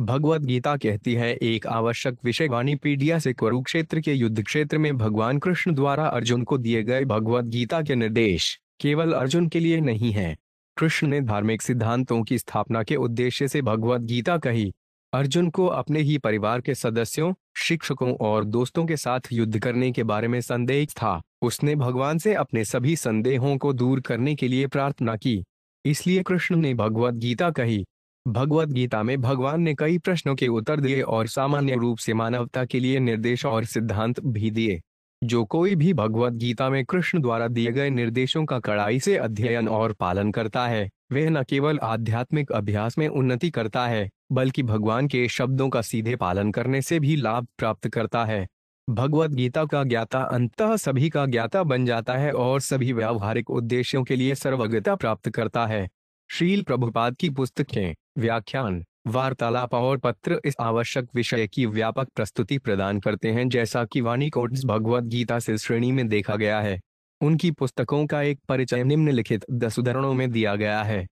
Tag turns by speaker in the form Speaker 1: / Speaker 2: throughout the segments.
Speaker 1: भगवत गीता कहती है एक आवश्यक वाणी पीडिया से कुरुक्षेत्र के युद्ध क्षेत्र में भगवान कृष्ण द्वारा अर्जुन को दिए गए भगवत गीता के निर्देश केवल अर्जुन के लिए नहीं है कृष्ण ने धार्मिक सिद्धांतों की स्थापना के उद्देश्य से भगवत गीता कही अर्जुन को अपने ही परिवार के सदस्यों शिक्षकों और दोस्तों के साथ युद्ध करने के बारे में संदेह था उसने भगवान से अपने सभी संदेहों को दूर करने के लिए प्रार्थना की इसलिए कृष्ण ने भगवत गीता कही भगवत गीता में भगवान ने कई प्रश्नों के उत्तर दिए और सामान्य रूप से मानवता के लिए निर्देश और सिद्धांत भी दिए जो कोई भी भगवत गीता में कृष्ण द्वारा दिए गए निर्देशों का कड़ाई से अध्ययन और पालन करता है वह न केवल आध्यात्मिक अभ्यास में उन्नति करता है बल्कि भगवान के शब्दों का सीधे पालन करने से भी लाभ प्राप्त करता है भगवत गीता का ज्ञाता अंत सभी का ज्ञाता बन जाता है और सभी व्यावहारिक उद्देश्यों के लिए सर्वज्ञता प्राप्त करता है श्रील प्रभुपाद की पुस्तकें व्याख्यान वार्तालाप और पत्र इस आवश्यक विषय की व्यापक प्रस्तुति प्रदान करते हैं जैसा कि वाणी कोट्स भगवद गीता से श्रेणी में देखा गया है उनकी पुस्तकों का एक परिचय निम्नलिखित दस उदाहरणों में दिया गया है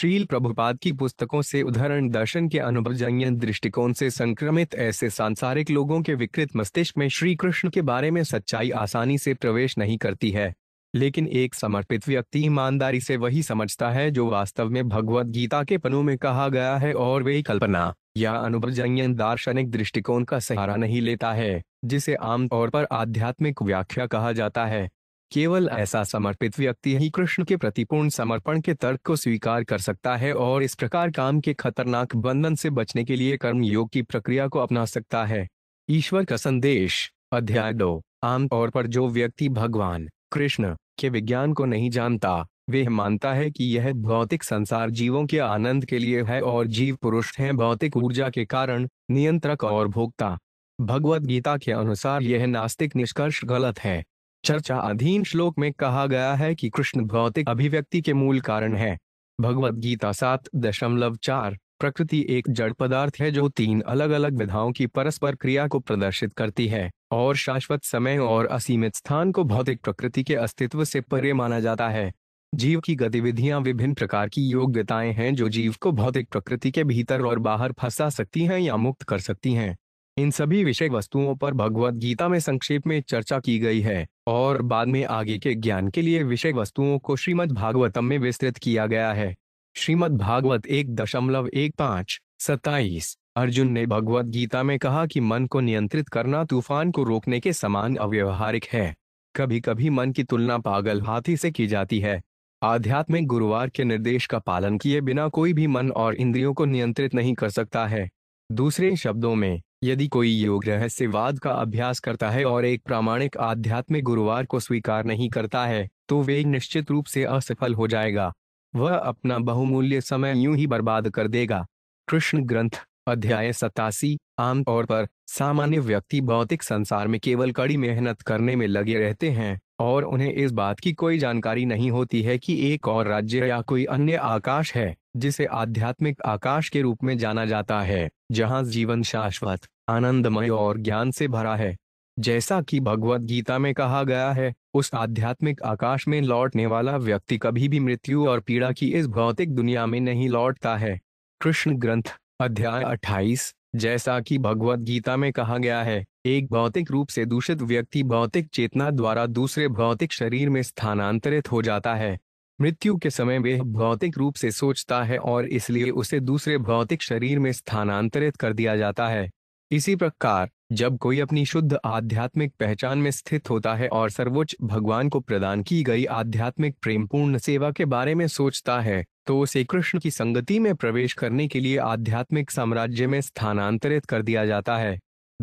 Speaker 1: शील प्रभुपाद की पुस्तकों से उदाहरण दर्शन के अनुभवजन्य दृष्टिकोण से संक्रमित ऐसे सांसारिक लोगों के विकृत मस्तिष्क में श्री कृष्ण के बारे में सच्चाई आसानी से प्रवेश नहीं करती है लेकिन एक समर्पित व्यक्ति ईमानदारी से वही समझता है जो वास्तव में भगवत गीता के पनों में कहा गया है और वही कल्पना या अनुभवजन्य दार्शनिक दृष्टिकोण का सहारा नहीं लेता है जिसे आमतौर पर आध्यात्मिक व्याख्या कहा जाता है केवल ऐसा समर्पित व्यक्ति ही कृष्ण के प्रति पूर्ण समर्पण के तर्क को स्वीकार कर सकता है और इस प्रकार काम के खतरनाक बंधन से बचने के लिए कर्म योग की प्रक्रिया को अपना सकता है ईश्वर का संदेश अध्याय दो आमतौर पर जो व्यक्ति भगवान कृष्ण के विज्ञान को नहीं जानता वे मानता है कि यह भौतिक संसार जीवों के आनंद के लिए है और जीव पुरुष हैं भौतिक ऊर्जा के कारण नियंत्रक और भोक्ता भगवत गीता के अनुसार यह नास्तिक निष्कर्ष गलत है चर्चा अधीन श्लोक में कहा गया है कि कृष्ण भौतिक अभिव्यक्ति के मूल कारण है भगवद गीता सात दशमलव चार प्रकृति एक जड़ पदार्थ है जो तीन अलग अलग विधाओं की परस्पर क्रिया को प्रदर्शित करती है और शाश्वत समय और असीमित स्थान को भौतिक प्रकृति के अस्तित्व से परे माना जाता है जीव की गतिविधियां विभिन्न प्रकार की योग्यताएं हैं जो जीव को भौतिक प्रकृति के भीतर और बाहर फंसा सकती हैं या मुक्त कर सकती हैं इन सभी विषय वस्तुओं पर भगवत गीता में संक्षेप में चर्चा की गई है और बाद में आगे के ज्ञान के लिए विषय वस्तुओं को श्रीमद भागवतम में विस्तृत किया गया है श्रीमद् भागवत एक दशमलव एक पांच सत्ताईस अर्जुन ने भगवत गीता में कहा कि मन को नियंत्रित करना तूफान को रोकने के समान अव्यवहारिक है कभी कभी मन की तुलना पागल हाथी से की जाती है आध्यात्मिक गुरुवार के निर्देश का पालन किए बिना कोई भी मन और इंद्रियों को नियंत्रित नहीं कर सकता है दूसरे शब्दों में यदि कोई योग रहस्यवाद का अभ्यास करता है और एक प्रामाणिक आध्यात्मिक गुरुवार को स्वीकार नहीं करता है तो वे निश्चित रूप से असफल हो जाएगा वह अपना बहुमूल्य समय यूं ही बर्बाद कर देगा कृष्ण ग्रंथ अध्याय सतासी आमतौर पर सामान्य व्यक्ति भौतिक संसार में केवल कड़ी मेहनत करने में लगे रहते हैं और उन्हें इस बात की कोई जानकारी नहीं होती है कि एक और राज्य या कोई अन्य आकाश है जिसे आध्यात्मिक आकाश के रूप में जाना जाता है जहाँ जीवन शाश्वत आनंदमय और ज्ञान से भरा है जैसा कि भगवत गीता में कहा गया है उस आध्यात्मिक आकाश में लौटने वाला व्यक्ति कभी भी मृत्यु और पीड़ा की इस भौतिक दुनिया में नहीं लौटता है कृष्ण ग्रंथ अध्याय 28 जैसा कि भगवत गीता में कहा गया है एक भौतिक रूप से दूषित व्यक्ति भौतिक चेतना द्वारा दूसरे भौतिक शरीर में स्थानांतरित हो जाता है मृत्यु के समय वे भौतिक रूप से सोचता है और इसलिए उसे दूसरे भौतिक शरीर में स्थानांतरित कर दिया जाता है इसी प्रकार जब कोई अपनी शुद्ध आध्यात्मिक पहचान में स्थित होता है और सर्वोच्च भगवान को प्रदान की गई आध्यात्मिक प्रेमपूर्ण सेवा के बारे में सोचता है तो उसे कृष्ण की संगति में प्रवेश करने के लिए आध्यात्मिक साम्राज्य में स्थानांतरित कर दिया जाता है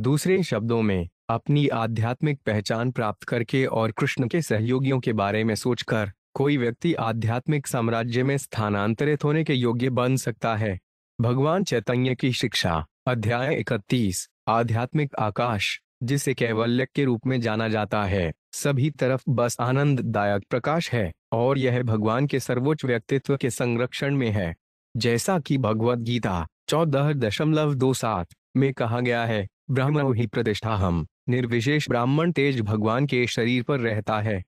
Speaker 1: दूसरे शब्दों में अपनी आध्यात्मिक पहचान प्राप्त करके और कृष्ण के सहयोगियों के बारे में सोचकर कोई व्यक्ति आध्यात्मिक साम्राज्य में स्थानांतरित होने के योग्य बन सकता है भगवान चैतन्य की शिक्षा अध्याय इकतीस आध्यात्मिक आकाश जिसे कैवल्य के रूप में जाना जाता है सभी तरफ बस आनंददायक प्रकाश है और यह भगवान के सर्वोच्च व्यक्तित्व के संरक्षण में है जैसा कि भगवत गीता चौदह दशमलव दो सात में कहा गया है ब्रह्म ही प्रतिष्ठा हम निर्विशेष ब्राह्मण तेज भगवान के शरीर पर रहता है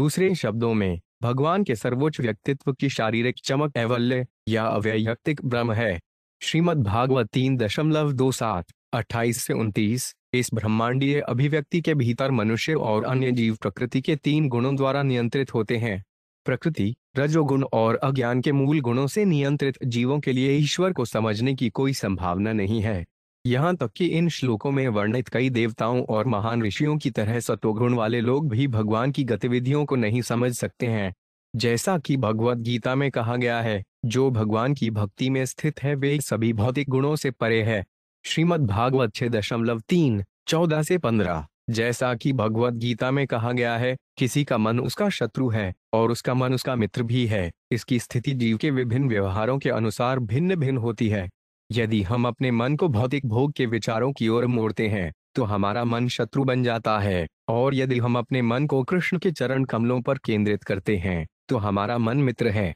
Speaker 1: दूसरे शब्दों में भगवान के सर्वोच्च व्यक्तित्व की शारीरिक चमक कैवल्य या अव्यक्तिक ब्रह्म है श्रीमद भागवत तीन दशमलव दो सात अट्ठाईस से उनतीस इस ब्रह्मांडीय अभिव्यक्ति के भीतर मनुष्य और अन्य जीव प्रकृति के तीन गुणों द्वारा नियंत्रित होते हैं प्रकृति रजोगुण और अज्ञान के मूल गुणों से नियंत्रित जीवों के लिए ईश्वर को समझने की कोई संभावना नहीं है यहाँ तक कि इन श्लोकों में वर्णित कई देवताओं और महान ऋषियों की तरह सतोगुण वाले लोग भी भगवान की गतिविधियों को नहीं समझ सकते हैं जैसा कि भगवत गीता में कहा गया है जो भगवान की भक्ति में स्थित है वे सभी भौतिक गुणों से परे है श्रीमद भागवत छह दशमलव तीन चौदह से पंद्रह जैसा कि भगवत गीता में कहा गया है किसी का मन उसका शत्रु है और उसका मन उसका मित्र भी है इसकी स्थिति जीव के विभिन्न व्यवहारों के अनुसार भिन्न भिन्न होती है यदि हम अपने मन को भौतिक भोग के विचारों की ओर मोड़ते हैं तो हमारा मन शत्रु बन जाता है और यदि हम अपने मन को कृष्ण के चरण कमलों पर केंद्रित करते हैं तो हमारा मन मित्र है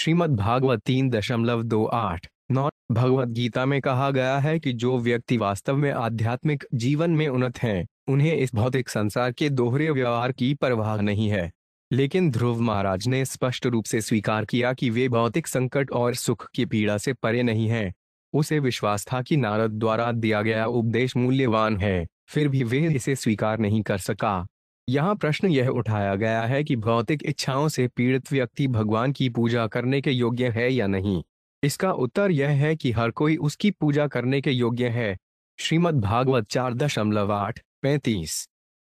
Speaker 1: श्रीमद भागवत तीन दशमलव दो आठ नौ भगवत गीता में कहा गया है कि जो व्यक्ति वास्तव में आध्यात्मिक जीवन में उन्नत है उन्हें इस भौतिक संसार के दोहरे व्यवहार की परवाह नहीं है लेकिन ध्रुव महाराज ने स्पष्ट रूप से स्वीकार किया कि वे भौतिक संकट और सुख की पीड़ा से परे नहीं हैं। उसे विश्वास था कि नारद द्वारा दिया गया उपदेश मूल्यवान है फिर भी वे इसे स्वीकार नहीं कर सका यहाँ प्रश्न यह उठाया गया है कि भौतिक इच्छाओं से पीड़ित व्यक्ति भगवान की पूजा करने के योग्य है या नहीं इसका उत्तर यह है कि हर कोई उसकी पूजा करने के योग्य है श्रीमद भागवत चार दशमलव आठ पैंतीस